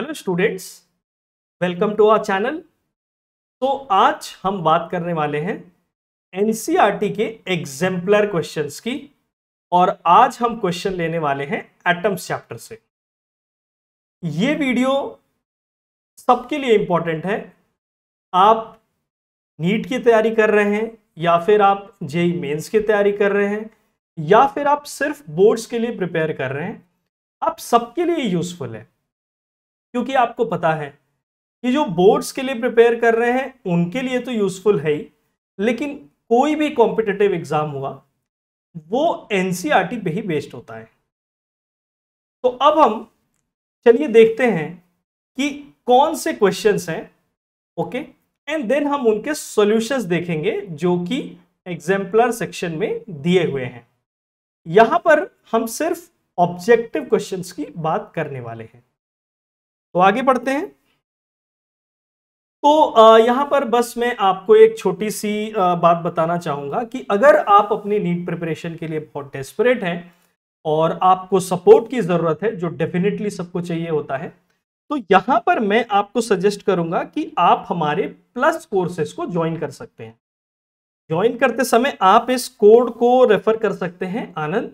Hello students welcome to our channel तो आज हम बात करने वाले हैं एनसीईआरटी e के एग्जेम्पलर क्वेश्चंस की और आज हम क्वेश्चन लेने वाले हैं एटम्स चैप्टर से ये वीडियो सबके लिए इम्पॉर्टेंट है आप नीट की तैयारी कर रहे हैं या फिर आप जेई मेंस e e की तैयारी कर रहे हैं या फिर आप सिर्फ बोर्ड्स के लिए प्रिपेयर कर रहे हैं आप सबके लिए यूजफुल है क्योंकि आपको पता है कि जो बोर्ड्स के लिए प्रिपेयर कर रहे हैं उनके लिए तो यूजफुल है ही लेकिन कोई भी कॉम्पिटिटिव एग्जाम हुआ वो एन e पे ही बेस्ड होता है तो अब हम चलिए देखते हैं कि कौन से क्वेश्चंस हैं ओके एंड देन हम उनके सॉल्यूशंस देखेंगे जो कि एग्जाम्पलर सेक्शन में दिए हुए हैं यहां पर हम सिर्फ ऑब्जेक्टिव क्वेश्चंस की बात करने वाले हैं तो आगे बढ़ते हैं तो यहां पर बस मैं आपको एक छोटी सी बात बताना चाहूंगा कि अगर आप अपनी नीट प्रिपरेशन के लिए बहुत डेस्परेट हैं और आपको सपोर्ट की ज़रूरत है जो डेफिनेटली सबको चाहिए होता है तो यहां पर मैं आपको सजेस्ट करूंगा कि आप हमारे प्लस कोर्सेस को ज्वाइन कर सकते हैं ज्वाइन करते समय आप इस कोड को रेफर कर सकते हैं आनंद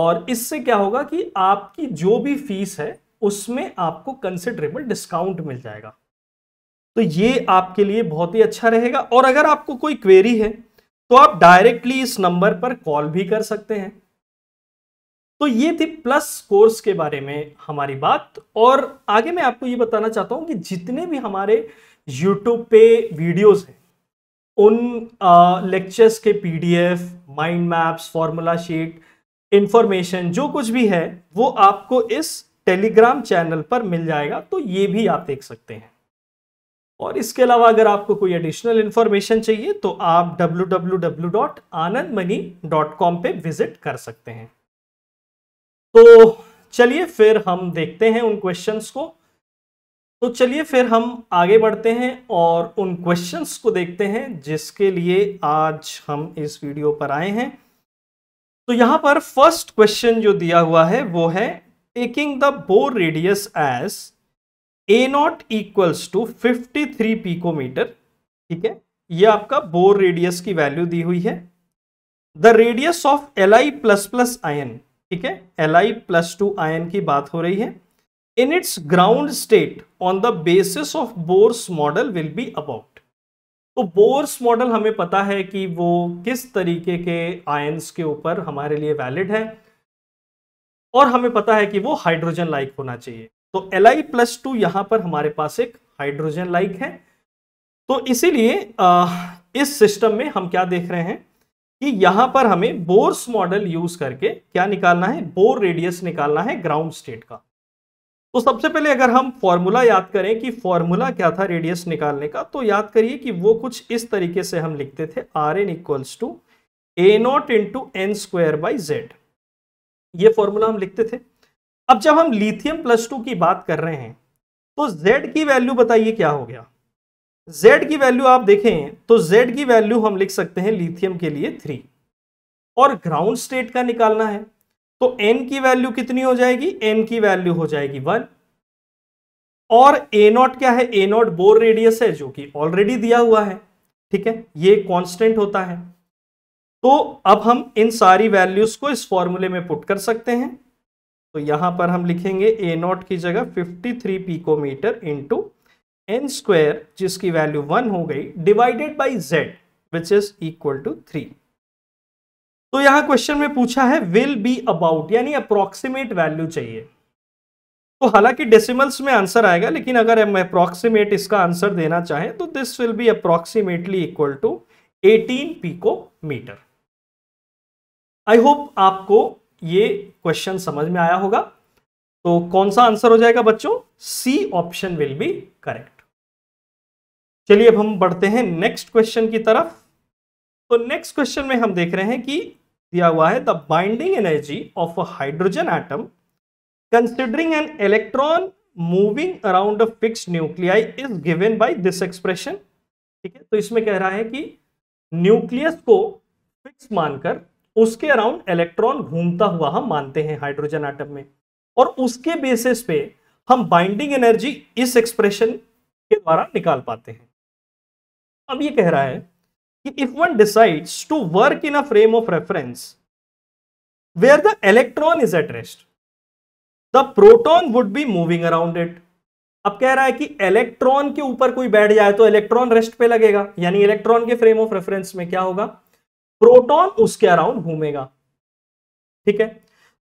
और इससे क्या होगा कि आपकी जो भी फीस है उसमें आपको कंसिडरेबल डिस्काउंट मिल जाएगा तो ये आपके लिए बहुत ही अच्छा रहेगा और अगर आपको कोई क्वेरी है तो आप डायरेक्टली इस नंबर पर कॉल भी कर सकते हैं तो ये थी प्लस कोर्स के बारे में हमारी बात और आगे मैं आपको ये बताना चाहता हूं कि जितने भी हमारे यूट्यूब पे वीडियोस हैं उन लेक्चर्स के PDF mind maps formula sheet information जो कुछ भी है वो आपको इस टेलीग्राम चैनल पर मिल जाएगा तो ये भी आप देख सकते हैं और इसके अलावा अगर आपको कोई एडिशनल इन्फॉर्मेशन चाहिए तो आप डब्ल्यू पे विजिट कर सकते हैं तो चलिए फिर हम देखते हैं उन क्वेश्चंस को तो चलिए फिर हम आगे बढ़ते हैं और उन क्वेश्चंस को देखते हैं जिसके लिए आज हम इस वीडियो पर आए हैं तो यहाँ पर फर्स्ट क्वेश्चन जो दिया हुआ है वो है taking the bore radius as a nought equals to 53 picometer ठीक है ये आपका बोर रेडियस की वैल्यू दी हुई है the radius of L I plus plus ion ठीक है L I plus two ion की बात हो रही है in its ground state on the basis of Bohr's model will be about तो बोर्स मॉडल हमें पता है कि वो किस तरीके के आयन्स के ऊपर हमारे लिए वैलिड है और हमें पता है कि वो हाइड्रोजन लाइक होना चाहिए तो एल आई प्लस टू यहां पर हमारे पास एक हाइड्रोजन लाइक है तो इसीलिए इस सिस्टम में हम क्या देख रहे हैं कि यहां पर हमें बोर्स मॉडल यूज करके क्या निकालना है बोर रेडियस निकालना है ग्राउंड स्टेट का तो सबसे पहले अगर हम फॉर्मूला याद करें कि फॉर्मूला क्या था रेडियस निकालने का तो याद करिए कि वो कुछ इस तरीके से हम लिखते थे r n equals to a nought into n square by z ये फॉर्मूला हम लिखते थे अब जब हम लिथियम प्लस टू की बात कर रहे हैं तो Z की वैल्यू बताइए क्या हो गया Z की वैल्यू आप देखें तो Z की वैल्यू हम लिख सकते हैं लिथियम के लिए थ्री और ग्राउंड स्टेट का निकालना है तो N की वैल्यू कितनी हो जाएगी N की वैल्यू हो जाएगी वन और ए नॉट क्या है ए नॉट बोर रेडियस है जो कि ऑलरेडी दिया हुआ है ठीक है ये कांस्टेंट होता है तो अब हम इन सारी वैल्यूज को इस फॉर्मूले में पुट कर सकते हैं तो यहां पर हम लिखेंगे ए नॉट की जगह 53 पीकोमीटर इंटू एन स्क्वेयर जिसकी वैल्यू वन हो गई divided by z which is equal to three तो यहां क्वेश्चन में पूछा है विल बी अबाउट यानी अप्रोक्सीमेट वैल्यू चाहिए तो हालांकि डेसिमल्स में आंसर आएगा लेकिन अगर हम अप्रोक्सीमेट इसका आंसर देना चाहें तो this will be approximately equal to 18 picometer I hope आपको ये क्वेश्चन समझ में आया होगा तो कौन सा आंसर हो जाएगा बच्चों C option will be correct चलिए अब हम बढ़ते हैं नेक्स्ट क्वेश्चन की तरफ तो नेक्स्ट क्वेश्चन में हम देख रहे हैं कि दिया हुआ है the binding energy of a hydrogen atom considering an electron moving around a fix nuclei is given by this expression ठीक है तो इसमें कह रहा है कि न्यूक्लियस को फिक्स मानकर उसके अराउंड इलेक्ट्रॉन घूमता हुआ हम मानते हैं हाइड्रोजन आइटम में और उसके बेसिस पे हम बाइंडिंग एनर्जी इस एक्सप्रेशन के द्वारा निकाल पाते हैं अब ये कह रहा है कि if one decides to work in a frame of reference where the electron is at rest the proton would be moving around it अब कह रहा है कि इलेक्ट्रॉन के ऊपर कोई बैठ जाए तो इलेक्ट्रॉन रेस्ट पे लगेगा यानी इलेक्ट्रॉन के फ्रेम ऑफ रेफरेंस में क्या होगा प्रोटॉन उसके अराउंड घूमेगा ठीक है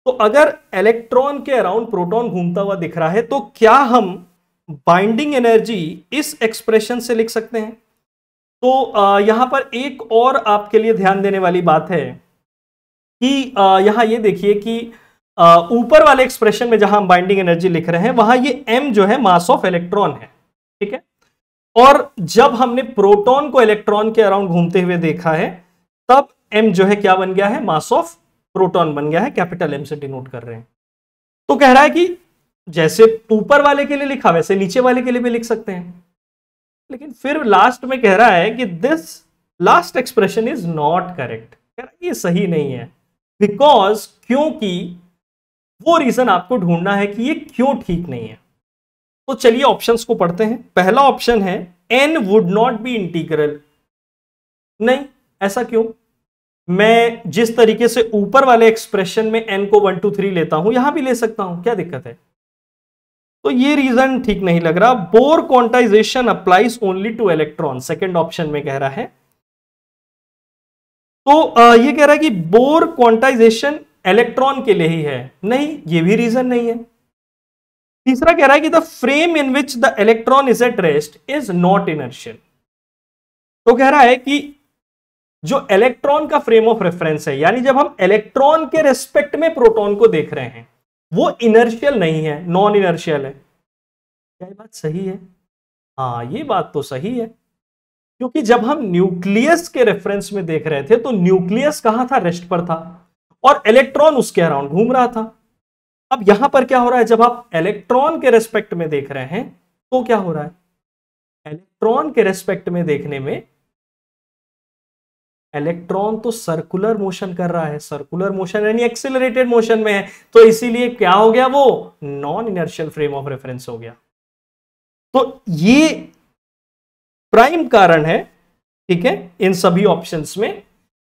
तो अगर इलेक्ट्रॉन के अराउंड प्रोटॉन घूमता हुआ दिख रहा है तो क्या हम बाइंडिंग एनर्जी इस एक्सप्रेशन से लिख सकते हैं तो यहां पर एक और आपके लिए ध्यान देने वाली बात है कि यहां ये देखिए कि ऊपर वाले एक्सप्रेशन में जहां हम बाइंडिंग एनर्जी लिख रहे हैं वहां ये एम जो है मास ऑफ इलेक्ट्रॉन है ठीक है और जब हमने प्रोटॉन को इलेक्ट्रॉन के अराउंड घूमते हुए देखा है तब एम जो है क्या बन गया है मास ऑफ प्रोटॉन बन गया है कैपिटल एम से डिनोट कर रहे हैं तो कह रहा है कि जैसे ऊपर वाले के लिए लिखा वैसे नीचे वाले के लिए भी लिख सकते हैं लेकिन फिर लास्ट में कह रहा है कि this last expression is not correct कह रहा है ये सही नहीं है बिकॉज क्योंकि वो रीजन आपको ढूंढना है कि ये क्यों ठीक नहीं है तो चलिए ऑप्शंस को पढ़ते हैं पहला ऑप्शन है n would not be integral नहीं ऐसा क्यों मैं जिस तरीके से ऊपर वाले एक्सप्रेशन में एन को वन टू थ्री लेता हूं यहां भी ले सकता हूं क्या दिक्कत है तो ये रीजन ठीक नहीं लग रहा Bohr quantization applies only to electron second option में कह रहा है तो ये कह रहा है कि बोर क्वांटाइजेशन इलेक्ट्रॉन के लिए ही है नहीं ये भी रीजन नहीं है तीसरा कह रहा है कि the frame in which the electron is at rest is not inertial तो कह रहा है कि जो इलेक्ट्रॉन का फ्रेम ऑफ रेफरेंस है यानी जब हम इलेक्ट्रॉन के रेस्पेक्ट में प्रोटॉन को देख रहे हैं वो इनर्शियल नहीं है नॉन इनर्शियल है क्या ये बात सही है हाँ ये बात तो सही है क्योंकि जब हम न्यूक्लियस के रेफरेंस में देख रहे थे तो न्यूक्लियस कहां था रेस्ट पर था और इलेक्ट्रॉन उसके अराउंड घूम रहा था अब यहां पर क्या हो रहा है जब आप इलेक्ट्रॉन के रेस्पेक्ट में देख रहे हैं तो क्या हो रहा है इलेक्ट्रॉन के रेस्पेक्ट में देखने में इलेक्ट्रॉन तो सर्कुलर मोशन कर रहा है सर्कुलर मोशन यानी एक्सिलरेटेड मोशन में है तो इसीलिए क्या हो गया वो non inertial frame of reference हो गया तो ये प्राइम कारण है ठीक है इन सभी ऑप्शंस में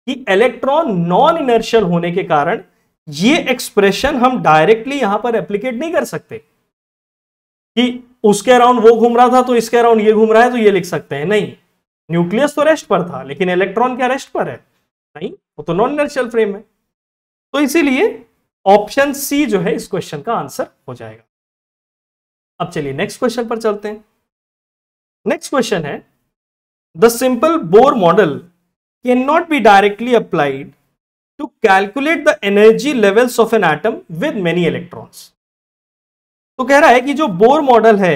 कि इलेक्ट्रॉन नॉन इनर्शियल होने के कारण ये एक्सप्रेशन हम डायरेक्टली यहां पर एप्लीकेट नहीं कर सकते कि उसके अराउंड वो घूम रहा था तो इसके अराउंड ये घूम रहा है तो ये लिख सकते हैं नहीं न्यूक्लियस तो रेस्ट पर था लेकिन इलेक्ट्रॉन क्या रेस्ट पर है नहीं वो तो नॉन इनर्शियल फ्रेम है तो इसीलिए ऑप्शन सी जो है इस क्वेश्चन का आंसर हो जाएगा अब चलिए नेक्स्ट क्वेश्चन पर चलते हैं नेक्स्ट क्वेश्चन है the simple Bohr model can not be directly applied to calculate the energy levels of an atom with many electrons तो कह रहा है कि जो बोर मॉडल है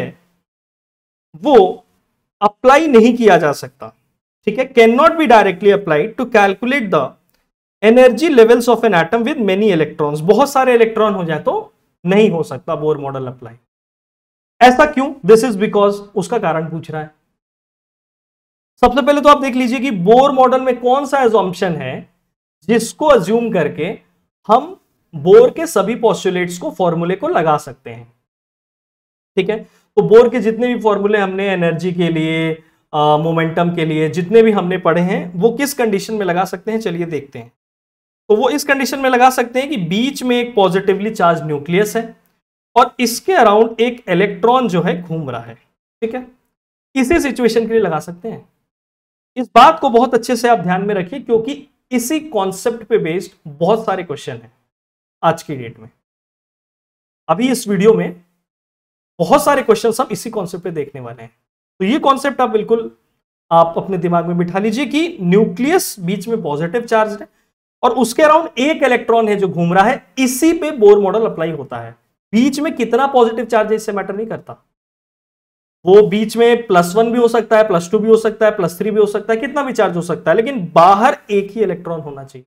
वो अप्लाई नहीं किया जा सकता ठीक है can not be directly applied to calculate the energy levels of an atom with many electrons बहुत सारे इलेक्ट्रॉन हो जाए तो नहीं हो सकता बोर मॉडल अप्लाई ऐसा क्यों दिस इज बिकॉज उसका कारण पूछ रहा है सबसे पहले तो आप देख लीजिए कि बोर मॉडल में कौन सा एजॉम्पन है जिसको अज्यूम करके हम बोर के सभी पॉस्टुलेट्स को फॉर्मूले को लगा सकते हैं ठीक है तो बोर के जितने भी फॉर्मूले हमने एनर्जी के लिए मोमेंटम के लिए जितने भी हमने पढ़े हैं वो किस कंडीशन में लगा सकते हैं चलिए देखते हैं तो वो इस कंडीशन में लगा सकते हैं कि बीच में एक पॉजिटिवली चार्ज न्यूक्लियस है और इसके अराउंड एक इलेक्ट्रॉन जो है घूम रहा है ठीक है इसी सिचुएशन के लिए लगा सकते हैं इस बात को बहुत अच्छे से आप ध्यान में रखिए क्योंकि इसी कॉन्सेप्ट पे बेस्ड बहुत सारे क्वेश्चन हैं आज की डेट में अभी इस वीडियो में बहुत सारे क्वेश्चन हम इसी कॉन्सेप्ट देखने वाले हैं तो ये कॉन्सेप्ट आप बिल्कुल आप अपने दिमाग में बिठा लीजिए कि न्यूक्लियस बीच में पॉजिटिव चार्ज है और उसके अराउंड एक इलेक्ट्रॉन है जो घूम रहा है इसी पे बोर मॉडल अप्लाई होता है बीच में कितना पॉजिटिव चार्ज है इससे मैटर नहीं करता वो बीच में प्लस वन भी हो सकता है प्लस टू भी हो सकता है प्लस थ्री भी हो सकता है कितना भी चार्ज हो सकता है लेकिन बाहर एक ही इलेक्ट्रॉन होना चाहिए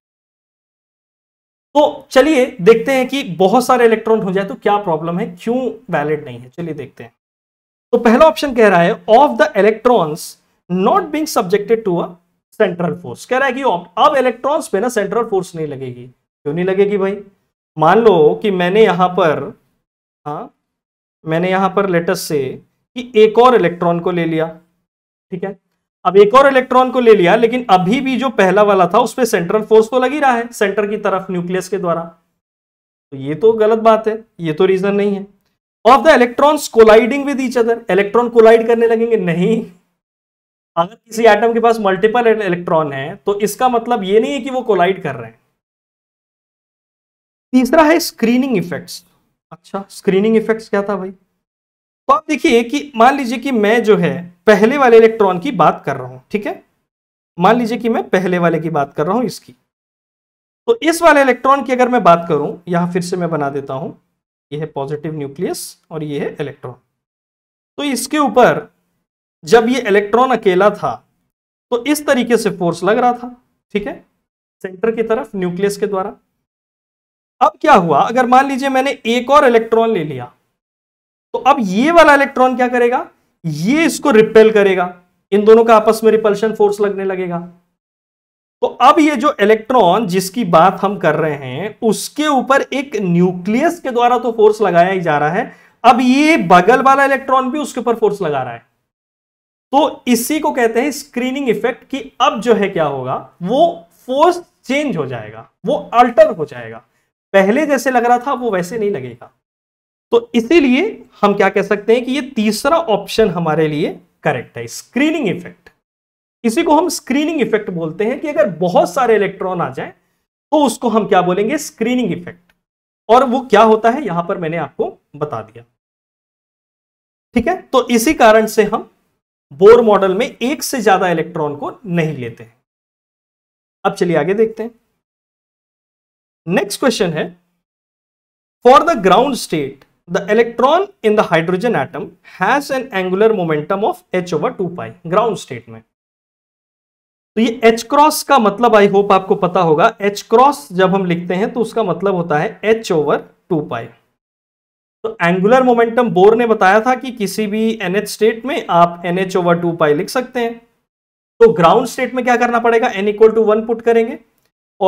तो चलिए देखते हैं कि बहुत सारे इलेक्ट्रॉन हो जाए तो क्या प्रॉब्लम है क्यों वैलिड नहीं है चलिए देखते हैं तो पहला ऑप्शन कह रहा है of the electrons not being subjected to a central force कह रहा है कि अब इलेक्ट्रॉन्स पे ना सेंट्रल फोर्स नहीं लगेगी क्यों नहीं लगेगी भाई मान लो कि मैंने यहां पर हाँ मैंने यहां पर लेटस से कि एक और इलेक्ट्रॉन को ले लिया ठीक है अब एक और इलेक्ट्रॉन को ले लिया लेकिन अभी भी जो पहला वाला था उस पर सेंट्रल फोर्स तो लग ही रहा है सेंटर की तरफ न्यूक्लियस के द्वारा तो ये तो गलत बात है ये तो रीजन नहीं है of the electron colliding with each other electron collide करने लगेंगे नहीं अगर किसी एटम के पास मल्टीपल इलेक्ट्रॉन है तो इसका मतलब ये नहीं है कि वो कोलाइड कर रहे हैं तीसरा है स्क्रीनिंग इफेक्ट्स अच्छा स्क्रीनिंग इफेक्ट्स क्या था भाई तो आप देखिए कि मान लीजिए कि मैं जो है पहले वाले इलेक्ट्रॉन की बात कर रहा हूं ठीक है मान लीजिए कि मैं पहले वाले की बात कर रहा हूं इसकी तो इस वाले इलेक्ट्रॉन की अगर मैं बात करूं यहां फिर से मैं बना देता हूं यह है पॉजिटिव न्यूक्लियस और ये है इलेक्ट्रॉन तो इसके ऊपर जब ये इलेक्ट्रॉन अकेला था तो इस तरीके से फोर्स लग रहा था ठीक है सेंटर की तरफ न्यूक्लियस के द्वारा अब क्या हुआ अगर मान लीजिए मैंने एक और इलेक्ट्रॉन ले लिया तो अब ये वाला इलेक्ट्रॉन क्या करेगा ये इसको रिपेल करेगा इन दोनों का आपस में रिपल्शन फोर्स लगने लगेगा तो अब ये जो इलेक्ट्रॉन जिसकी बात हम कर रहे हैं उसके ऊपर एक न्यूक्लियस के द्वारा तो फोर्स लगाया ही जा रहा है अब ये बगल वाला इलेक्ट्रॉन भी उसके ऊपर फोर्स लगा रहा है तो इसी को कहते हैं स्क्रीनिंग इफेक्ट कि अब जो है क्या होगा वो फोर्स चेंज हो जाएगा वो अल्टर हो जाएगा पहले जैसे लग रहा था वो वैसे नहीं लगेगा तो इसीलिए हम क्या कह सकते हैं कि ये तीसरा ऑप्शन हमारे लिए करेक्ट है स्क्रीनिंग इफेक्ट इसी को हम स्क्रीनिंग इफेक्ट बोलते हैं कि अगर बहुत सारे इलेक्ट्रॉन आ जाए तो उसको हम क्या बोलेंगे स्क्रीनिंग इफेक्ट और वो क्या होता है यहां पर मैंने आपको बता दिया ठीक है तो इसी कारण से हम बोर मॉडल में एक से ज्यादा इलेक्ट्रॉन को नहीं लेते हैं अब चलिए आगे देखते हैं नेक्स्ट क्वेश्चन है for the ground state The electron in the hydrogen atom has an angular momentum of h over 2 pi ground state में तो ये h क्रॉस का मतलब आई होप आपको पता होगा h क्रॉस जब हम लिखते हैं तो उसका मतलब होता है h ओवर 2 पाई तो एंगुलर मोमेंटम बोर ने बताया था कि किसी भी एनएच स्टेट में आप एनएच ओवर 2 पाई लिख सकते हैं तो ग्राउंड स्टेट में क्या करना पड़ेगा n equal to one put करेंगे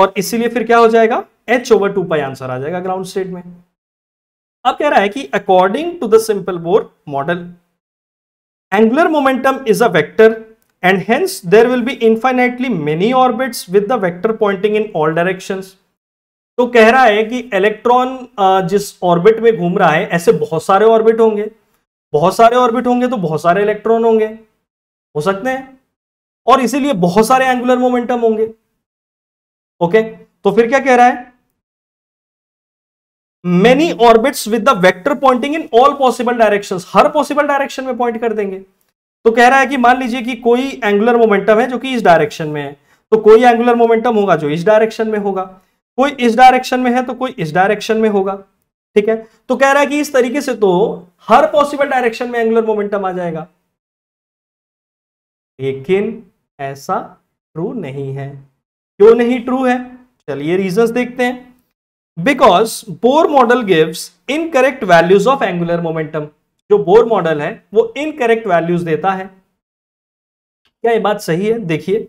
और इसीलिए फिर क्या हो जाएगा h over two pi answer आ जाएगा ग्राउंड स्टेट में अब कह रहा है कि according to the simple Bohr model angular momentum is a vector and hence there will be infinitely many orbits with the vector pointing in all direction तो कह रहा है कि इलेक्ट्रॉन जिस ऑर्बिट में घूम रहा है ऐसे बहुत सारे ऑर्बिट होंगे बहुत सारे ऑर्बिट होंगे तो बहुत सारे इलेक्ट्रॉन होंगे हो सकते हैं और इसीलिए बहुत सारे एंगुलर मोमेंटम होंगे ओके तो फिर क्या कह रहा है many orbits with the vector pointing in all possible directions हर पॉसिबल डायरेक्शन में पॉइंट कर देंगे तो कह रहा है कि मान लीजिए कि कोई एंगुलर मोमेंटम है जो कि इस डायरेक्शन में है तो कोई एंगुलर मोमेंटम होगा जो इस डायरेक्शन में होगा कोई इस डायरेक्शन में है तो कोई इस डायरेक्शन में होगा ठीक है तो कह रहा है कि इस तरीके से तो हर पॉसिबल डायरेक्शन में एंगुलर मोमेंटम आ जाएगा लेकिन ऐसा ट्रू नहीं है क्यों नहीं ट्रू है चलिए रीजंस देखते हैं because Bohr model gives incorrect values of angular momentum जो बोर मॉडल है वो इनकरेक्ट वैल्यूज देता है क्या ये बात सही है देखिए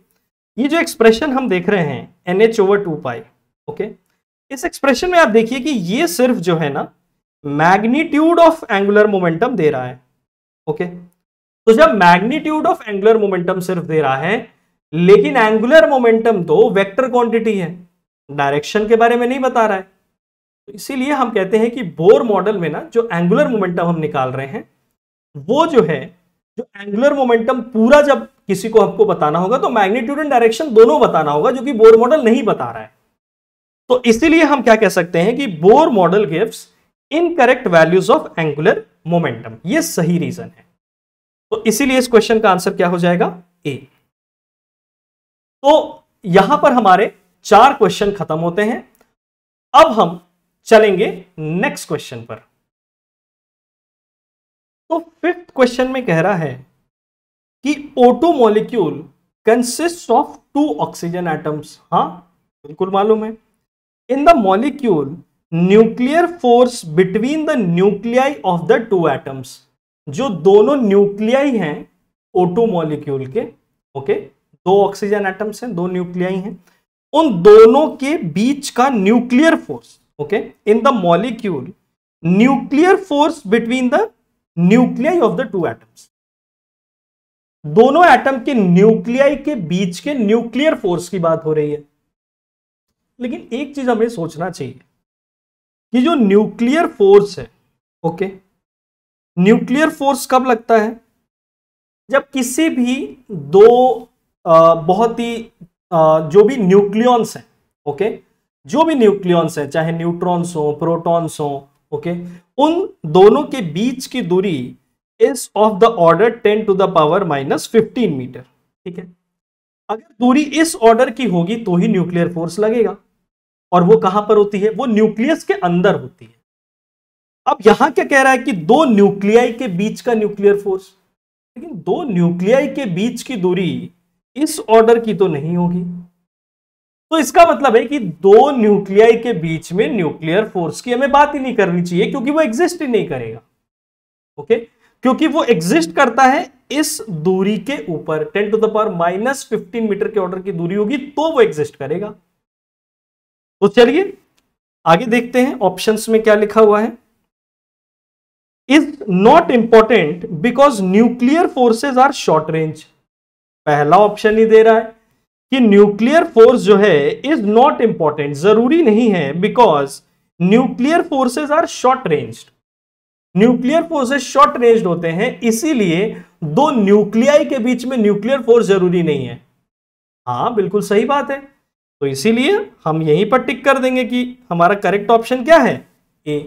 ये जो एक्सप्रेशन हम देख रहे हैं n h over two pi okay इस एक्सप्रेशन में आप देखिए कि ये सिर्फ जो है ना मैग्नीट्यूड ऑफ एंगुलर मोमेंटम दे रहा है ओके तो जब मैग्नीट्यूड ऑफ एंगुलर मोमेंटम सिर्फ दे रहा है लेकिन एंगुलर मोमेंटम तो वेक्टर क्वांटिटी है डायरेक्शन के बारे में नहीं बता रहा है तो इसीलिए हम कहते हैं कि बोर मॉडल में ना जो एंगुलर मोमेंटम हम निकाल रहे हैं वो जो है जो एंगुलर मोमेंटम पूरा जब किसी को हमको बताना होगा तो मैग्नीट्यूड एंड डायरेक्शन दोनों बताना होगा जो कि बोर मॉडल नहीं बता रहा है तो इसीलिए हम क्या कह सकते हैं कि Bohr model gives correct values of angular momentum ये सही रीजन है तो इसीलिए इस क्वेश्चन का आंसर क्या हो जाएगा ए तो यहां पर हमारे चार क्वेश्चन खत्म होते हैं अब हम चलेंगे नेक्स्ट क्वेश्चन पर तो फिफ्थ क्वेश्चन में कह रहा है कि O two molecule consist of two oxygen atoms हा बिल्कुल मालूम है in the molecule nuclear force between the nuclei of the two atoms जो दोनों न्यूक्लियाई हैं ओटो मॉलिक्यूल के ओके दो ऑक्सीजन एटम्स हैं दो न्यूक्लियाई हैं उन दोनों के बीच का nuclear force okay in the molecule nuclear force between the nuclei of the two atoms दोनों एटम के न्यूक्लियाई के बीच के न्यूक्लियर फोर्स की बात हो रही है लेकिन एक चीज हमें सोचना चाहिए कि जो न्यूक्लियर फोर्स है ओके न्यूक्लियर फोर्स कब लगता है जब किसी भी दो आ, बहुत ही आ, जो भी न्यूक्लियॉन्स हैं ओके जो भी न्यूक्लियंस है चाहे न्यूट्रॉन्स हो प्रोटॉन्स हो ओके उन दोनों के बीच की दूरी is of the order ten to the power minus fifteen meter ठीक है अगर दूरी इस ऑर्डर की होगी तो ही न्यूक्लियर फोर्स लगेगा और वो कहां पर होती है वो न्यूक्लियस के अंदर होती है अब यहां क्या कह रहा है कि दो न्यूक्लियाई के बीच का न्यूक्लियर फोर्स लेकिन दो न्यूक्लियाई के बीच की दूरी इस ऑर्डर की तो नहीं होगी तो इसका मतलब है कि दो न्यूक्लियाई के बीच में न्यूक्लियर फोर्स की हमें बात ही नहीं करनी चाहिए क्योंकि वो एग्जिस्ट ही नहीं करेगा ओके क्योंकि वो एग्जिस्ट करता है इस दूरी के ऊपर ten to the power minus fifteen meter के ऑर्डर की दूरी होगी तो वो एग्जिस्ट करेगा तो चलिए आगे देखते हैं ऑप्शंस में क्या लिखा हुआ है is not important because nuclear forces are short range पहला ऑप्शन ही दे रहा है कि न्यूक्लियर फोर्स जो है इज नॉट इंपॉर्टेंट जरूरी नहीं है because nuclear forces are short range nuclear forces short range होते हैं इसीलिए दो न्यूक्लियाई के बीच में न्यूक्लियर फोर्स जरूरी नहीं है हाँ बिल्कुल सही बात है तो इसीलिए हम यहीं पर टिक कर देंगे कि हमारा करेक्ट ऑप्शन क्या है ए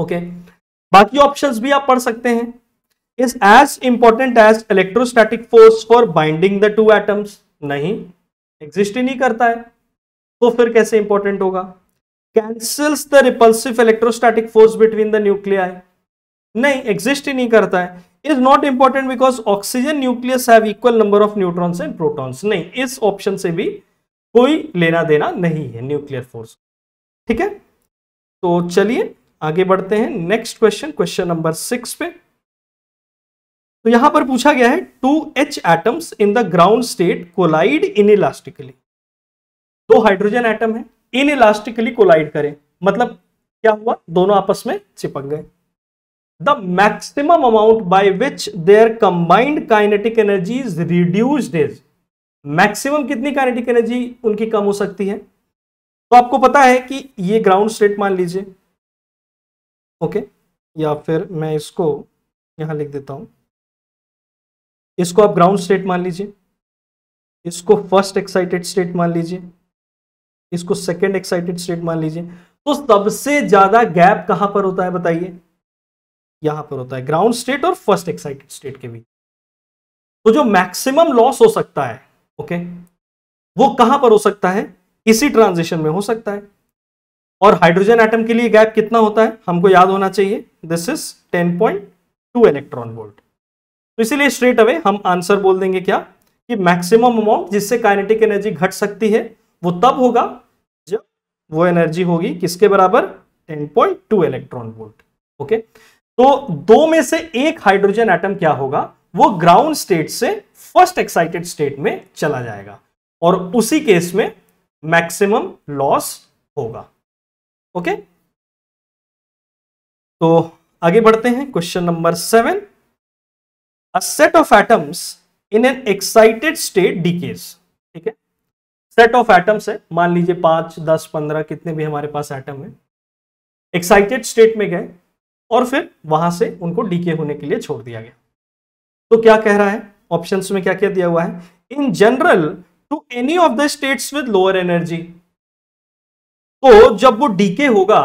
ओके बाकी ऑप्शंस भी आप पढ़ सकते हैं is as important as electrostatic force for binding the two atoms नहीं एग्जिस्ट ही नहीं करता है तो फिर कैसे इंपॉर्टेंट होगा cancels the repulsive electrostatic force between the nuclear नहीं एग्जिस्ट ही नहीं करता है is not important because oxygen nucleus have equal number of neutrons and protons नहीं इस ऑप्शन से भी कोई लेना देना नहीं है न्यूक्लियर फोर्स ठीक है तो चलिए आगे बढ़ते हैं next question question number six पे तो यहां पर पूछा गया है two H atoms in the ground state collide inelastically दो हाइड्रोजन एटम है इन इलास्टिकली कोलाइड करें मतलब क्या हुआ दोनों आपस में चिपक गए the maximum amount by which their combined kinetic energy is reduced is maximum कितनी काइनेटिक एनर्जी उनकी कम हो सकती है तो आपको पता है कि ये ग्राउंड स्टेट मान लीजिए ओके या फिर मैं इसको यहां लिख देता हूं इसको आप ग्राउंड स्टेट मान लीजिए इसको फर्स्ट एक्साइटेड स्टेट मान लीजिए इसको सेकेंड एक्साइटेड स्टेट मान लीजिए तो सबसे ज्यादा गैप कहां पर होता है बताइए यहां पर होता है ग्राउंड स्टेट और फर्स्ट एक्साइटेड स्टेट के बीच तो जो मैक्सिमम लॉस हो सकता है ओके वो कहां पर हो सकता है इसी ट्रांजिशन में हो सकता है और हाइड्रोजन एटम के लिए गैप कितना होता है हमको याद होना चाहिए दिस इज 10.2 इलेक्ट्रॉन वोल्ट तो इसीलिए स्ट्रेट अवे हम आंसर बोल देंगे क्या कि मैक्सिमम अमाउंट जिससे काइनेटिक एनर्जी घट सकती है वो तब होगा जब वो एनर्जी होगी किसके बराबर 10.2 इलेक्ट्रॉन वोल्ट ओके तो दो में से एक हाइड्रोजन एटम क्या होगा वो ग्राउंड स्टेट से फर्स्ट एक्साइटेड स्टेट में चला जाएगा और उसी केस में मैक्सिमम लॉस होगा ओके तो आगे बढ़ते हैं question number seven a set of atoms in an excited state decays ठीक है सेट ऑफ एटम्स है मान लीजिए पांच दस पंद्रह कितने भी हमारे पास एटम है एक्साइटेड स्टेट में गए और फिर वहां से उनको डीके होने के लिए छोड़ दिया गया तो क्या कह रहा है ऑप्शन में क्या क्या दिया हुआ है in general to any of the states with lower energy तो जब वो डीके होगा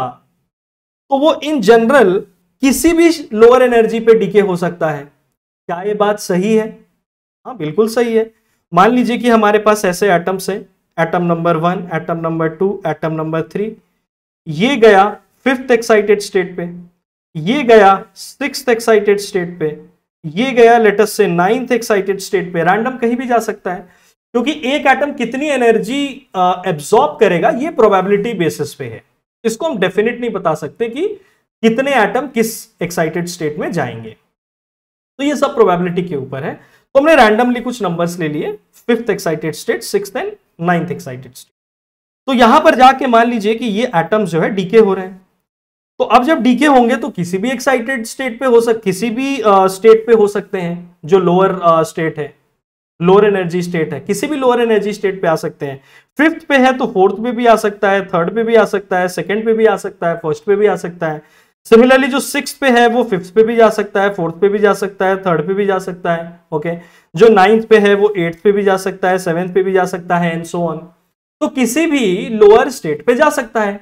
तो वो इन जनरल किसी भी लोअर एनर्जी पे डीके हो सकता है क्या ये बात सही है हाँ बिल्कुल सही है मान लीजिए कि हमारे पास ऐसे एटम्स हैं atom number one atom number two atom number three ये गया फिफ्थ एक्साइटेड स्टेट पे ये गया सिक्स एक्साइटेड स्टेट पे ये गया लेटेस्ट से नाइन्थ एक्साइटेड स्टेट पे रैंडम कहीं भी जा सकता है क्योंकि एक एटम कितनी एनर्जी एब्जॉर्ब करेगा ये प्रोबेबिलिटी बेसिस पे है इसको हम डेफिनेट नहीं बता सकते कि कितने एटम किस एक्साइटेड स्टेट में जाएंगे तो ये सब प्रोबेबिलिटी के ऊपर है तो हमने रैंडमली कुछ नंबर्स ले लिए fifth excited state six and ninth excited state तो यहां पर जाके मान लीजिए कि ये एटम्स जो है डीके हो रहे हैं तो अब जब डीके होंगे तो किसी भी एक्साइटेड स्टेट पे हो सक किसी भी स्टेट पे हो सकते हैं जो लोअर स्टेट है लोअर एनर्जी स्टेट है किसी भी लोअर एनर्जी स्टेट पे आ सकते हैं फिफ्थ पे है तो फोर्थ पे भी आ सकता है थर्ड पे भी आ सकता है सेकंड पे भी आ सकता है फर्स्ट पे भी आ सकता है सिमिलरली जो सिक्स पे है वो फिफ्थ पे भी जा सकता है फोर्थ पे भी जा सकता है थर्ड पे भी जा सकता है ओके जो नाइन्थ पे है वो एट्थ पे भी जा सकता है सेवेंथ पे भी जा सकता है एंड सो ऑन तो किसी भी लोअर स्टेट पे जा सकता है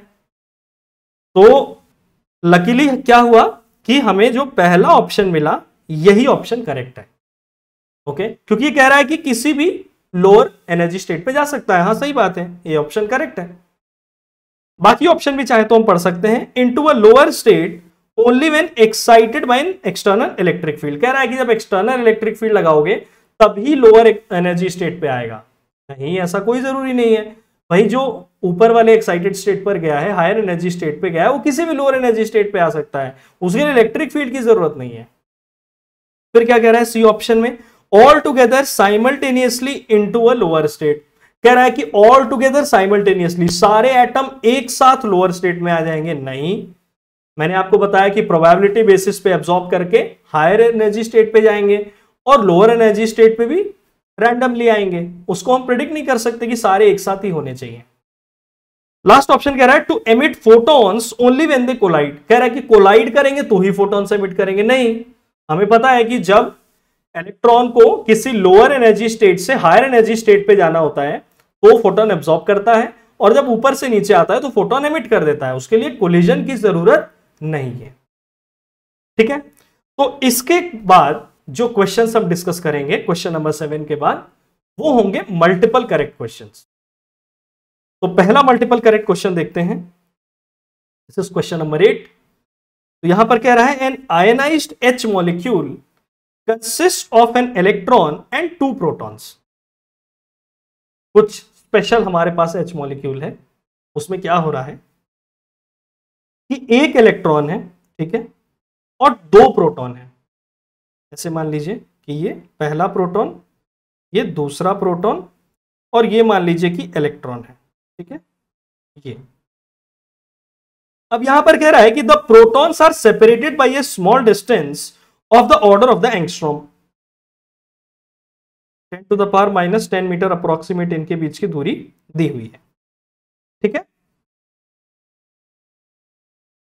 तो लकीली क्या हुआ कि हमें जो पहला ऑप्शन मिला यही ऑप्शन करेक्ट है ओके क्योंकि कह रहा है कि किसी भी लोअर एनर्जी स्टेट पे जा सकता है हाँ सही बात है ये ऑप्शन करेक्ट है बाकी ऑप्शन भी चाहे तो हम पढ़ सकते हैं to a lower state only when excited by an external electric field कह रहा है कि जब एक्सटर्नल इलेक्ट्रिक फील्ड लगाओगे तभी लोअर एनर्जी स्टेट पे आएगा नहीं ऐसा कोई जरूरी नहीं है भाई जो ऊपर वाले एक्साइटेड स्टेट पर गया है हायर एनर्जी स्टेट पे गया है वो किसी भी लोअर एनर्जी स्टेट पे आ सकता है उसके लिए इलेक्ट्रिक फील्ड की जरूरत नहीं है फिर क्या कह रहा है सी ऑप्शन में all together simultaneously into a lower state कह रहा है कि ऑल टूगेदर साइमल्टेनियसली सारे एटम एक साथ लोअर स्टेट में आ जाएंगे नहीं मैंने आपको बताया कि प्रोबेबिलिटी बेसिस पे एब्जॉर्ब करके हायर एनर्जी स्टेट पे जाएंगे और लोअर एनर्जी स्टेट पे भी रैंडमली आएंगे उसको हम प्रिडिक्ट नहीं कर सकते कि सारे एक साथ ही होने चाहिए लास्ट ऑप्शन कह रहा है to emit photons only when they collide कह रहा है कि कोलाइड करेंगे तो ही फोटॉन्स एमिट करेंगे नहीं हमें पता है कि जब इलेक्ट्रॉन को किसी लोअर एनर्जी स्टेट से हायर एनर्जी स्टेट पे जाना होता है तो फोटोन एब्सॉर्ब करता है और जब ऊपर से नीचे आता है तो फोटोन एमिट कर देता है उसके लिए कोलिजन की जरूरत नहीं है ठीक है तो इसके बाद जो क्वेश्चन हम डिस्कस करेंगे क्वेश्चन नंबर सेवन के बाद वो होंगे मल्टीपल करेक्ट क्वेश्चन तो पहला मल्टीपल करेक्ट क्वेश्चन देखते हैं this is question number eight तो यहां पर कह रहा है an ionized H molecule consist of an electron and two protons कुछ स्पेशल हमारे पास एच मॉलिक्यूल है उसमें क्या हो रहा है कि एक इलेक्ट्रॉन है ठीक है और दो प्रोटॉन है ऐसे मान लीजिए कि ये पहला प्रोटॉन ये दूसरा प्रोटॉन और ये मान लीजिए कि इलेक्ट्रॉन है ठीक है ये अब यहां पर कह रहा है कि the protons are separated by a small distance of the order of the angstrom ten to the power minus ten metre approximate इनके बीच की दूरी दी हुई है ठीक है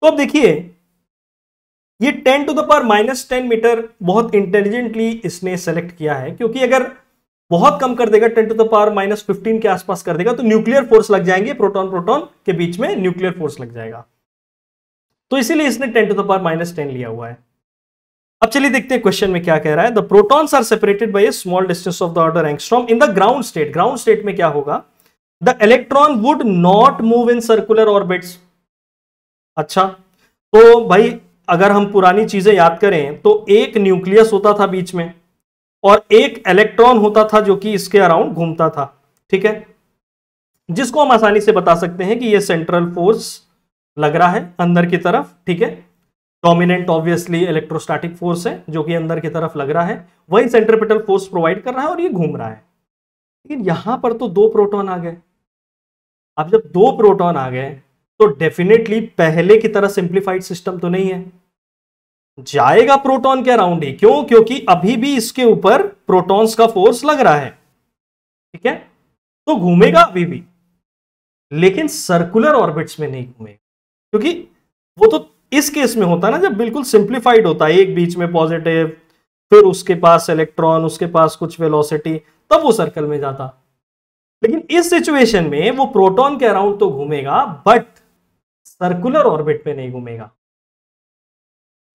तो अब देखिए ये ten to the power minus ten metre बहुत इंटेलिजेंटली इसने सेलेक्ट किया है क्योंकि अगर बहुत कम कर देगा ten to the power minus fifteen के आसपास कर देगा तो न्यूक्लियर फोर्स लग जाएंगे प्रोटॉन प्रोटॉन के बीच में न्यूक्लियर फोर्स लग जाएगा तो इसीलिए इसने ten to the power minus ten लिया हुआ है अब चलिए देखते हैं क्वेश्चन में क्या कह रहा है the protons are separated by a small distance of the order angstrom in the ground state ground state में क्या होगा the electron would not move in circular orbits अच्छा तो भाई अगर हम पुरानी चीजें याद करें तो एक न्यूक्लियस होता था बीच में और एक इलेक्ट्रॉन होता था जो कि इसके अराउंड घूमता था ठीक है जिसको हम आसानी से बता सकते हैं कि यह सेंट्रल फोर्स लग रहा है अंदर की तरफ ठीक है डोमिनेंट ऑब्वियसली इलेक्ट्रोस्टैटिक फोर्स है जो कि अंदर की तरफ लग रहा है वही सेंट्रिपिटल फोर्स प्रोवाइड कर रहा है और ये घूम रहा है लेकिन यहां पर तो दो प्रोटॉन आ गए अब जब दो प्रोटॉन आ गए तो डेफिनेटली पहले की तरह सिंप्लीफाइड सिस्टम तो नहीं है जाएगा प्रोटॉन के अराउंड ही क्यों क्योंकि अभी भी इसके ऊपर प्रोटॉन्स का फोर्स लग रहा है ठीक है तो घूमेगा अभी भी लेकिन सर्कुलर ऑर्बिट्स में नहीं घूमेगा क्योंकि वो तो इस केस में होता है ना जब बिल्कुल सिंप्लीफाइड होता है एक बीच में पॉजिटिव फिर उसके पास इलेक्ट्रॉन उसके पास कुछ वेलोसिटी तब वो सर्कल में जाता लेकिन इस सिचुएशन में वो प्रोटॉन के अराउंड तो घूमेगा बट सर्कुलर ऑर्बिट में नहीं घूमेगा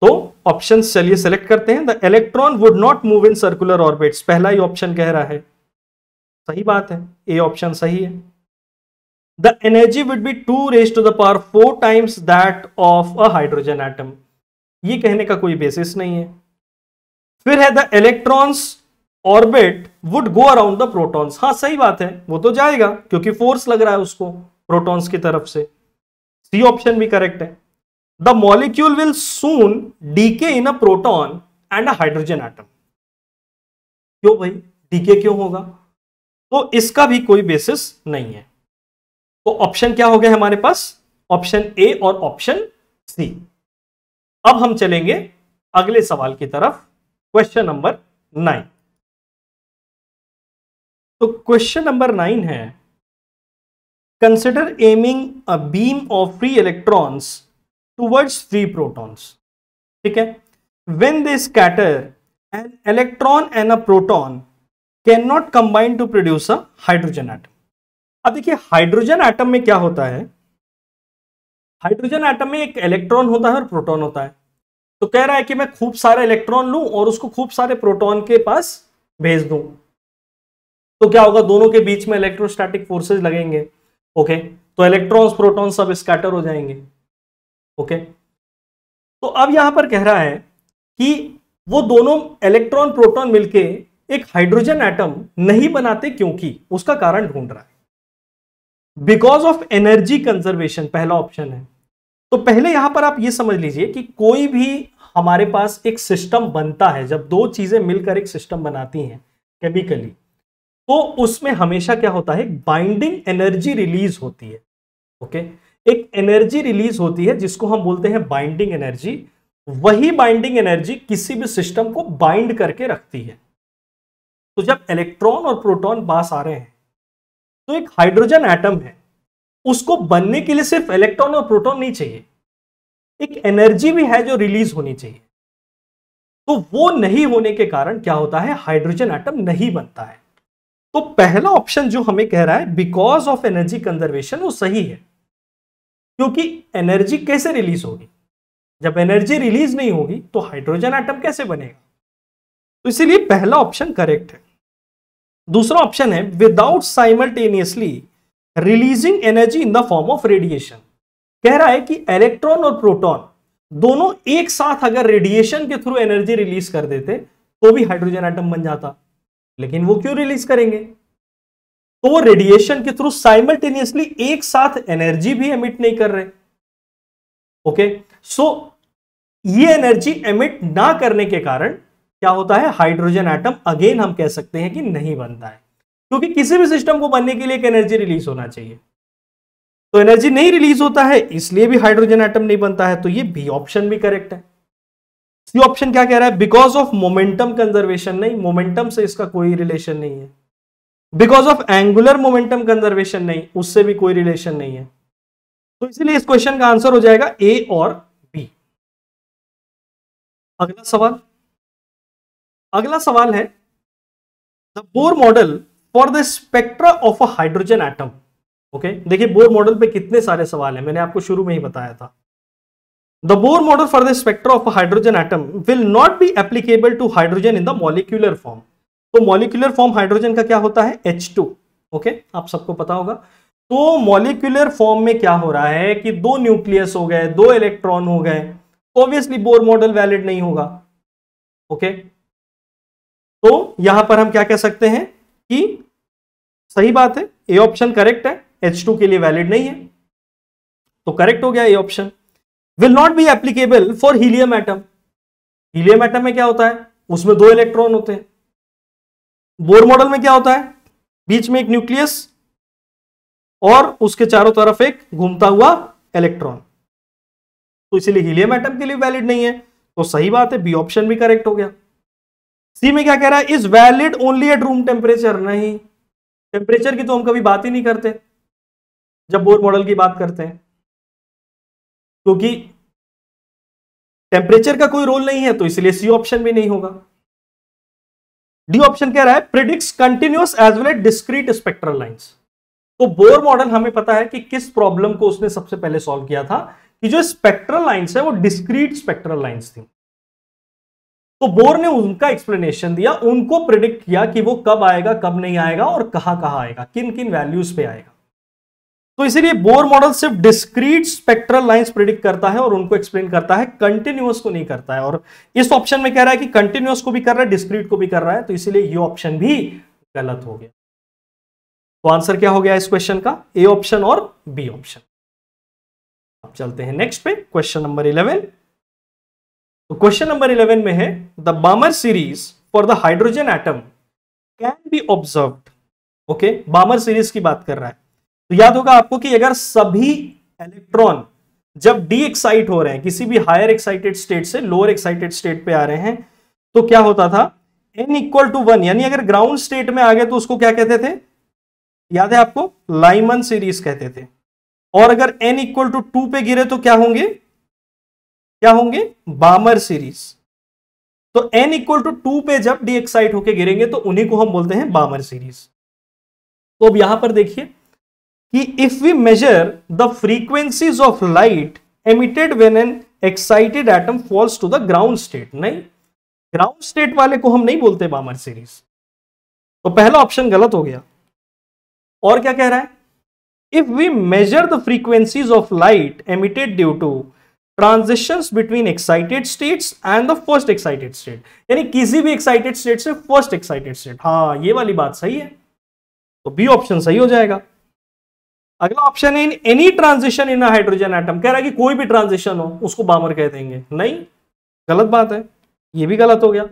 तो ऑप्शन चलिए सेलेक्ट करते हैं the electron would not move in circular orbits पहला ही ऑप्शन कह रहा है सही बात है ए ऑप्शन सही है the energy would be 2 raised to the power 4 times that of a hydrogen atom. ये कहने का कोई बेसिस नहीं है फिर है the electrons orbit would go around the protons हाँ सही बात है वो तो जाएगा क्योंकि फोर्स लग रहा है उसको प्रोटॉन्स की तरफ से सी ऑप्शन भी करेक्ट है the molecule will soon decay in a proton and a hydrogen atom क्यों भाई डीके क्यों होगा तो इसका भी कोई बेसिस नहीं है तो ऑप्शन क्या हो गया हमारे पास ऑप्शन ए और ऑप्शन सी अब हम चलेंगे अगले सवाल की तरफ क्वेश्चन नंबर नाइन तो क्वेश्चन नंबर नाइन है consider aiming a beam of free electrons towards free protons ठीक है when they scatter an electron and a proton can not combine to produce a hydrogen atom अब देखिए hydrogen atom में क्या होता है hydrogen atom में एक इलेक्ट्रॉन होता है और प्रोटॉन होता है तो कह रहा है कि मैं खूब सारे इलेक्ट्रॉन लूं और उसको खूब सारे प्रोटॉन के पास भेज दूं तो क्या होगा दोनों के बीच में इलेक्ट्रोस्टैटिक फोर्सेज लगेंगे ओके तो इलेक्ट्रॉन्स प्रोटॉन सब स्कैटर हो जाएंगे ओके तो अब यहां पर कह रहा है कि वो दोनों इलेक्ट्रॉन प्रोटॉन मिलके एक हाइड्रोजन एटम नहीं बनाते क्योंकि उसका कारण ढूंढ रहा है बिकॉज ऑफ एनर्जी कंजर्वेशन पहला ऑप्शन है तो पहले यहां पर आप ये समझ लीजिए कि कोई भी हमारे पास एक सिस्टम बनता है जब दो चीजें मिलकर एक सिस्टम बनाती हैं केमिकली तो उसमें हमेशा क्या होता है बाइंडिंग एनर्जी रिलीज होती है ओके एक एनर्जी रिलीज होती है जिसको हम बोलते हैं बाइंडिंग एनर्जी वही बाइंडिंग एनर्जी किसी भी सिस्टम को बाइंड करके रखती है तो जब इलेक्ट्रॉन और प्रोटॉन पास आ रहे हैं तो एक हाइड्रोजन एटम है उसको बनने के लिए सिर्फ इलेक्ट्रॉन और प्रोटॉन नहीं चाहिए एक एनर्जी भी है जो रिलीज होनी चाहिए तो वो नहीं होने के कारण क्या होता है हाइड्रोजन एटम नहीं बनता है तो पहला ऑप्शन जो हमें कह रहा है बिकॉज ऑफ एनर्जी कंजर्वेशन वो सही है क्योंकि एनर्जी कैसे रिलीज होगी जब एनर्जी रिलीज नहीं होगी तो हाइड्रोजन एटम कैसे बनेगा तो इसीलिए पहला ऑप्शन करेक्ट है दूसरा ऑप्शन है without simultaneously releasing energy in the form of radiation कह रहा है कि इलेक्ट्रॉन और प्रोटॉन दोनों एक साथ अगर रेडिएशन के थ्रू एनर्जी रिलीज कर देते तो भी हाइड्रोजन आइटम बन जाता लेकिन वो क्यों रिलीज करेंगे तो वो रेडिएशन के थ्रू साइमल्टेनियसली एक साथ एनर्जी भी एमिट नहीं कर रहे ओके okay? सो so, ये एनर्जी एमिट ना करने के कारण क्या होता है हाइड्रोजन एटम अगेन हम कह सकते हैं कि नहीं बनता है क्योंकि किसी भी सिस्टम को बनने के लिए एक एनर्जी रिलीज होना चाहिए तो एनर्जी नहीं रिलीज होता है इसलिए भी हाइड्रोजन एटम नहीं बनता है तो ये बी ऑप्शन भी करेक्ट है सी ऑप्शन क्या कह रहा है बिकॉज ऑफ मोमेंटम कंजर्वेशन नहीं मोमेंटम से इसका कोई रिलेशन नहीं है because of angular momentum conservation नहीं उससे भी कोई रिलेशन नहीं है तो इसलिए इस क्वेश्चन का आंसर हो जाएगा ए और बी अगला सवाल अगला सवाल है the Bohr model for the spectra of a hydrogen atom okay देखिए बोर मॉडल पे कितने सारे सवाल है मैंने आपको शुरू में ही बताया था the Bohr model for the spectra of hydrogen atom will not be applicable to hydrogen in the molecular form तो मॉलिक्यूलर फॉर्म हाइड्रोजन का क्या होता है एच टू ओके आप सबको पता होगा तो मॉलिक्यूलर फॉर्म में क्या हो रहा है कि दो न्यूक्लियस हो गए दो इलेक्ट्रॉन हो गए ऑब्वियसली बोर मॉडल वैलिड नहीं होगा ओके okay? तो यहां पर हम क्या कह सकते हैं कि सही बात है ए ऑप्शन करेक्ट है एच टू के लिए वैलिड नहीं है तो करेक्ट हो गया A option will not be applicable for helium atom helium atom में क्या होता है उसमें दो इलेक्ट्रॉन होते हैं बोर मॉडल में क्या होता है बीच में एक न्यूक्लियस और उसके चारों तरफ एक घूमता हुआ इलेक्ट्रॉन तो इसीलिए हीलियम एटम के लिए वैलिड नहीं है तो सही बात है बी ऑप्शन भी करेक्ट हो गया सी में क्या कह रहा है is valid only at room temperature नहीं टेम्परेचर की तो हम कभी बात ही नहीं करते जब बोर मॉडल की बात करते हैं क्योंकि तो टेम्परेचर का कोई रोल नहीं है तो इसलिए सी ऑप्शन भी नहीं होगा डी ऑप्शन कह रहा है predicts continuous as well as discrete spectral line तो बोर मॉडल हमें पता है कि किस प्रॉब्लम को उसने सबसे पहले सॉल्व किया था कि जो स्पेक्ट्रल लाइन्स है वो डिस्क्रीट स्पेक्ट्रल लाइन्स थी तो बोर ने उनका एक्सप्लेनेशन दिया उनको प्रिडिक्ट किया कि वो कब आएगा कब नहीं आएगा और कहा आएगा किन किन वैल्यूज पे आएगा तो इसीलिए बोर मॉडल सिर्फ डिस्क्रीट स्पेक्ट्रल लाइंस प्रिडिक्ट करता है और उनको एक्सप्लेन करता है कंटिन्यूस को नहीं करता है और इस ऑप्शन में कह रहा है कि कंटिन्यूस को भी कर रहा है डिस्क्रीट को भी कर रहा है तो इसीलिए ये ऑप्शन भी गलत हो गया तो आंसर क्या हो गया इस क्वेश्चन का ए ऑप्शन और बी ऑप्शन अब चलते हैं नेक्स्ट पे question number eleven question number eleven में है the Balmer series for the hydrogen atom can be observe okay Balmer series की बात कर रहा है तो याद होगा आपको कि अगर सभी इलेक्ट्रॉन जब डी एक्साइट हो रहे हैं किसी भी हायर एक्साइटेड स्टेट से लोअर एक्साइटेड स्टेट पे आ रहे हैं तो क्या होता था एन इक्वल टू वन यानी अगर ग्राउंड स्टेट में आ गए तो उसको क्या कहते थे याद है आपको लाइमन सीरीज कहते थे और अगर एन इक्वल टू टू पे गिरे तो क्या होंगे क्या होंगे बामर सीरीज तो एन इक्वल टू टू पे जब डी एक्साइट होके गिरेंगे तो उन्हीं को हम बोलते हैं बामर सीरीज तो अब यहां पर देखिए कि if we measure the frequencies of light emitted when an excited atom falls to the ground state नहीं ग्राउंड स्टेट वाले को हम नहीं बोलते बामर सीरीज तो पहला ऑप्शन गलत हो गया और क्या कह रहा है if we measure the frequencies of light emitted due to transitions between excited states and the first excited state यानी किसी भी एक्साइटेड स्टेट से फर्स्ट एक्साइटेड स्टेट हाँ ये वाली बात सही है तो बी ऑप्शन सही हो जाएगा अगला ऑप्शन है in any transition in hydrogen atom कह रहा है कि कोई भी ट्रांजिशन हो उसको बामर कह देंगे नहीं गलत बात है ये भी गलत हो गया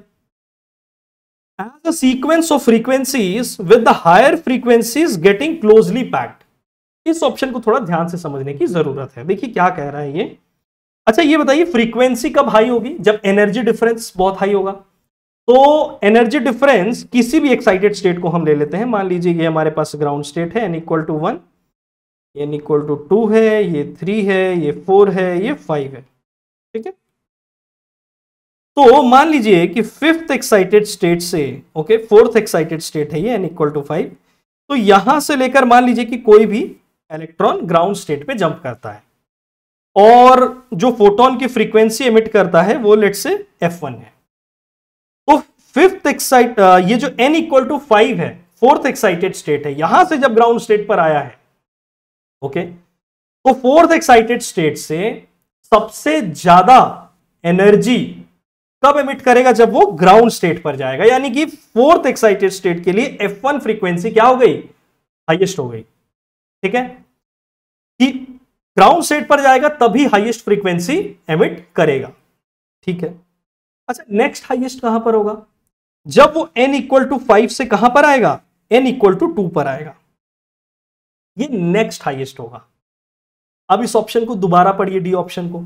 as a sequence of frequency with the higher frequencies getting closely packed इस ऑप्शन को थोड़ा ध्यान से समझने की जरूरत है देखिए क्या कह रहा है ये अच्छा ये बताइए फ्रीक्वेंसी कब हाई होगी जब एनर्जी डिफरेंस बहुत हाई होगा तो एनर्जी डिफरेंस किसी भी एक्साइटेड स्टेट को हम ले लेते हैं मान लीजिए ये हमारे पास ग्राउंड स्टेट है n equal to one n equal to two है ये थ्री है ये फोर है ये फाइव है ठीक है तो मान लीजिए कि फिफ्थ एक्साइटेड स्टेट से ओके फोर्थ एक्साइटेड स्टेट है ये एन इक्वल टू फाइव तो यहां से लेकर मान लीजिए कि कोई भी इलेक्ट्रॉन ग्राउंड स्टेट पे जंप करता है और जो फोटोन की फ्रीक्वेंसी एमिट करता है वो लेट से एफ वन है तो फिफ्थ एक्साइट ये जो एन इक्वल टू फाइव है फोर्थ एक्साइटेड स्टेट है यहां से जब ग्राउंड स्टेट पर आया है ओके तो फोर्थ एक्साइटेड स्टेट से सबसे ज्यादा एनर्जी कब एमिट करेगा जब वो ग्राउंड स्टेट पर जाएगा यानी कि फोर्थ एक्साइटेड स्टेट के लिए एफ वन फ्रीक्वेंसी क्या हो गई हाइएस्ट हो गई ठीक है कि ग्राउंड स्टेट पर जाएगा तभी हाइएस्ट फ्रीक्वेंसी एमिट करेगा ठीक है अच्छा नेक्स्ट हाइएस्ट कहां पर होगा जब वो एन इक्वल टू फाइव से कहां पर आएगा एन इक्वल टू टू पर आएगा ये नेक्स्ट हाइएस्ट होगा अब इस ऑप्शन को दोबारा पढ़िए डी ऑप्शन को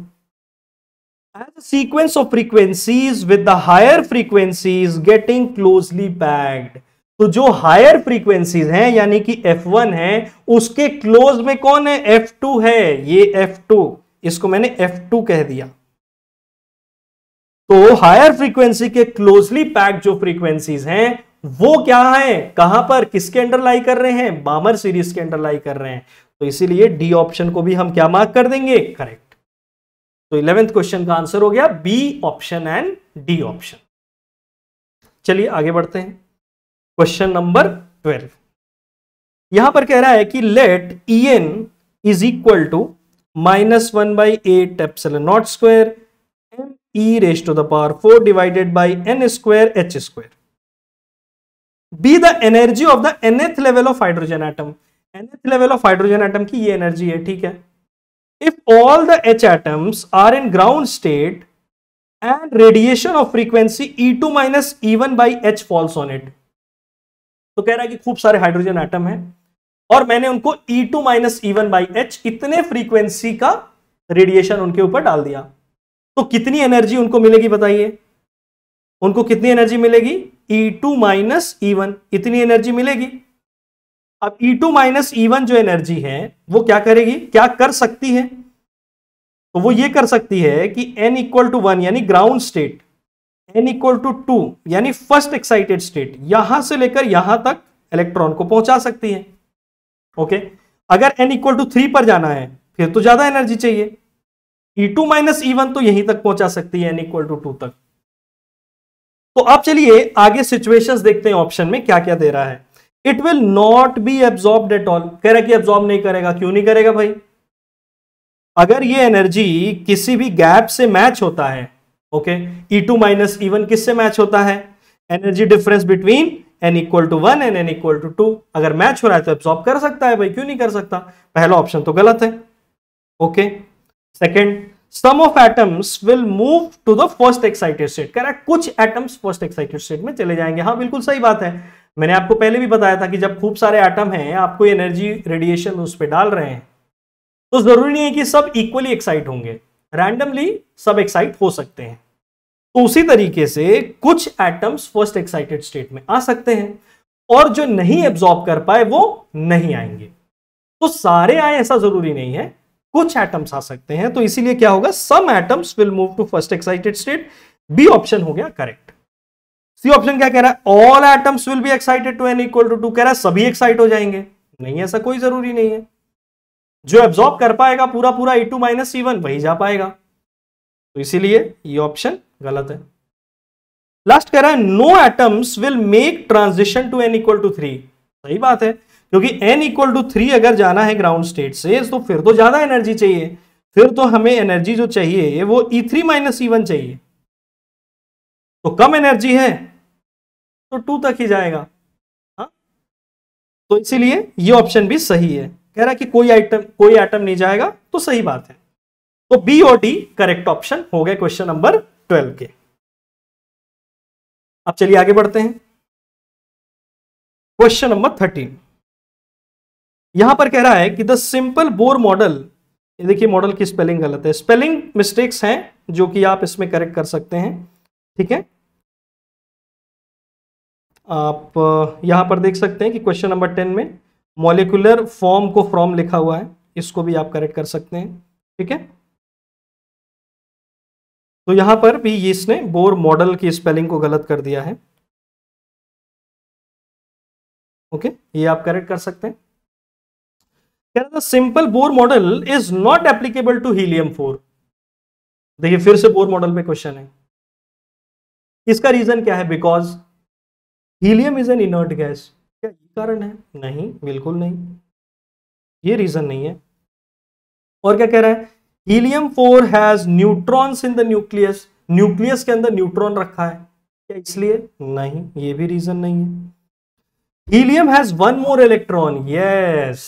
as a sequence of frequencies with the higher frequencies getting closely packed तो जो हायर फ्रीक्वेंसीज हैं यानी कि F1 है उसके क्लोज में कौन है F2 है ये F2 इसको मैंने F2 कह दिया तो हायर फ्रीक्वेंसी के क्लोजली पैक जो फ्रीक्वेंसीज हैं वो क्या है कहां पर किसके अंडर लाई कर रहे हैं बामर सीरीज के अंडर लाई कर रहे हैं तो इसीलिए डी ऑप्शन को भी हम क्या मार्क कर देंगे करेक्ट तो इलेवेंथ क्वेश्चन का आंसर हो गया B option and D option चलिए आगे बढ़ते हैं क्वेश्चन नंबर ट्वेल्व यहां पर कह रहा है कि let E n is equal to minus one by eight epsilon naught square m e raise to the power four divided by n square h square be the energy of the nth level of hydrogen atom nth level of hydrogen atom की ये energy है ठीक है if all the H atoms are in ground state and radiation of frequency E two minus E one by H falls on it तो कह रहा है कि खूब सारे हाइड्रोजन आइटम है और मैंने उनको E two minus E one by h इतने फ्रीक्वेंसी का रेडिएशन उनके ऊपर डाल दिया तो कितनी एनर्जी उनको मिलेगी बताइए उनको कितनी एनर्जी मिलेगी ई टू माइनस ई इतनी एनर्जी मिलेगी अब ई टू माइनस ई जो एनर्जी है वो क्या करेगी क्या कर सकती है तो वो ये कर सकती है कि एन इक्वल टू वन यानी ground state n equal to two यानी फर्स्ट एक्साइटेड स्टेट यहां से लेकर यहां तक इलेक्ट्रॉन को पहुंचा सकती है ओके okay? अगर एन इक्वल टू थ्री पर जाना है फिर तो ज्यादा एनर्जी चाहिए E two minus E one तो यहीं तक पहुंचा सकती है एन इक्वल टू टू तक तो आप चलिए आगे सिचुएशन देखते हैं ऑप्शन में क्या क्या दे रहा है it will not be absorb at all कह रहा कि एब्जॉर्ब नहीं करेगा क्यों नहीं करेगा भाई अगर ये एनर्जी किसी भी गैप से मैच होता है okay E2 two minus E one किससे मैच होता है energy difference between n equal to one and n equal to two अगर मैच हो रहा है तो एब्सॉर्ब कर सकता है भाई क्यों नहीं कर सकता पहला ऑप्शन तो गलत है okay second some of atoms will move to the first excited state है कुछ एटम्स फर्स्ट एक्साइटेड स्टेट में चले जाएंगे हाँ बिल्कुल सही बात है मैंने आपको पहले भी बताया था कि जब खूब सारे एटम हैं आपको एनर्जी रेडिएशन उस पर डाल रहे हैं तो जरूरी नहीं है कि सब इक्वली एक्साइट होंगे रैंडमली सब एक्साइट हो सकते हैं तो उसी तरीके से कुछ एटम्स फर्स्ट एक्साइटेड स्टेट में आ सकते हैं और जो नहीं एब्जॉर्ब कर पाए वो नहीं आएंगे तो सारे आए ऐसा जरूरी नहीं है कुछ एटम्स आ सकते हैं तो इसीलिए क्या होगा some atoms will move to first excited state B option हो गया करेक्ट सी ऑप्शन क्या कह रहा है all atoms will be excited to n equal to two कह रहा है सभी एक्साइट हो जाएंगे नहीं ऐसा कोई जरूरी नहीं है जो एब्जॉर्ब कर पाएगा पूरा पूरा E two minus E one वही जा पाएगा तो इसीलिए ये ऑप्शन गलत है लास्ट कह रहा है no atoms will make transition to n equal to three सही बात है क्योंकि एन इक्वल टू थ्री अगर जाना है ग्राउंड स्टेट से तो फिर तो ज्यादा एनर्जी चाहिए फिर तो हमें एनर्जी जो चाहिए वो E three minus E one चाहिए तो कम एनर्जी है तो टू तक ही जाएगा हा? तो इसीलिए ये ऑप्शन भी सही है कह रहा है कि कोई आइटम कोई आइटम नहीं जाएगा तो सही बात है तो बी और डी करेक्ट ऑप्शन हो गए क्वेश्चन नंबर ट्वेल्व के अब चलिए आगे बढ़ते हैं क्वेश्चन नंबर थर्टीन यहां पर कह रहा है कि द सिंपल बोर मॉडल ये देखिए मॉडल की स्पेलिंग गलत है स्पेलिंग मिस्टेक्स हैं जो कि आप इसमें करेक्ट कर सकते हैं ठीक है आप यहां पर देख सकते हैं कि क्वेश्चन नंबर टेन में मॉलिकुलर फॉर्म को फ्रॉम लिखा हुआ है इसको भी आप करेक्ट कर सकते हैं ठीक है तो यहां पर भी इसने बोर मॉडल की स्पेलिंग को गलत कर दिया है ओके ये आप करेक्ट कर सकते हैं simple Bohr model is not applicable to helium four देखिए फिर से बोर मॉडल पे क्वेश्चन है इसका रीजन क्या है because helium is an inert gas क्या ये कारण है नहीं बिल्कुल नहीं ये रीजन नहीं है और क्या कह रहा है helium four has neutrons in the nucleus nucleus के अंदर न्यूट्रॉन रखा है क्या इसलिए नहीं ये भी रीजन नहीं है helium has one more electron yes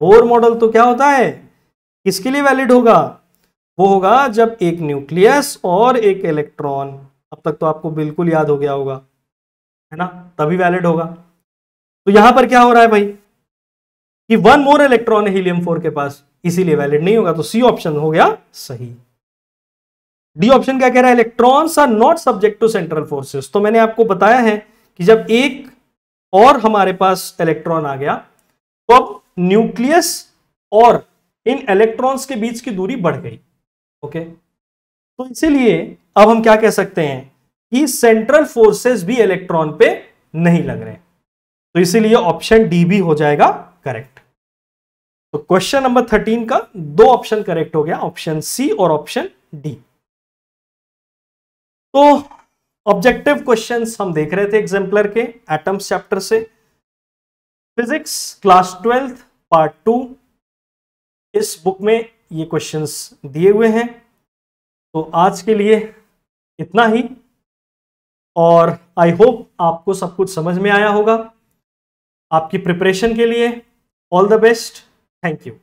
four model तो क्या होता है किसके लिए वैलिड होगा वो होगा जब एक न्यूक्लियस और एक इलेक्ट्रॉन अब तक तो आपको बिल्कुल याद हो गया होगा है ना तभी वैलिड होगा तो यहां पर क्या हो रहा है भाई कि वन मोर इलेक्ट्रॉन है के पास इसीलिए वैलिड नहीं होगा तो सी ऑप्शन हो गया सही डी ऑप्शन क्या कह रहा है electrons are not subject to central forces तो मैंने आपको बताया है कि जब एक और हमारे पास इलेक्ट्रॉन आ गया तो अब न्यूक्लियस और इन इलेक्ट्रॉन्स के बीच की दूरी बढ़ गई ओके तो इसीलिए अब हम क्या कह सकते हैं कि सेंट्रल फोर्सेस भी इलेक्ट्रॉन पे नहीं लग रहे हैं तो इसीलिए ऑप्शन डी भी हो जाएगा करेक्ट तो क्वेश्चन नंबर थर्टीन का दो ऑप्शन करेक्ट हो गया ऑप्शन सी और ऑप्शन डी तो ऑब्जेक्टिव क्वेश्चंस हम देख रहे थे एग्जाम्पलर के एटम्स चैप्टर से physics class twelfth part two इस बुक में ये क्वेश्चंस दिए हुए हैं तो आज के लिए इतना ही और आई होप आपको सब कुछ समझ में आया होगा आपकी प्रिपरेशन के लिए all the best thank you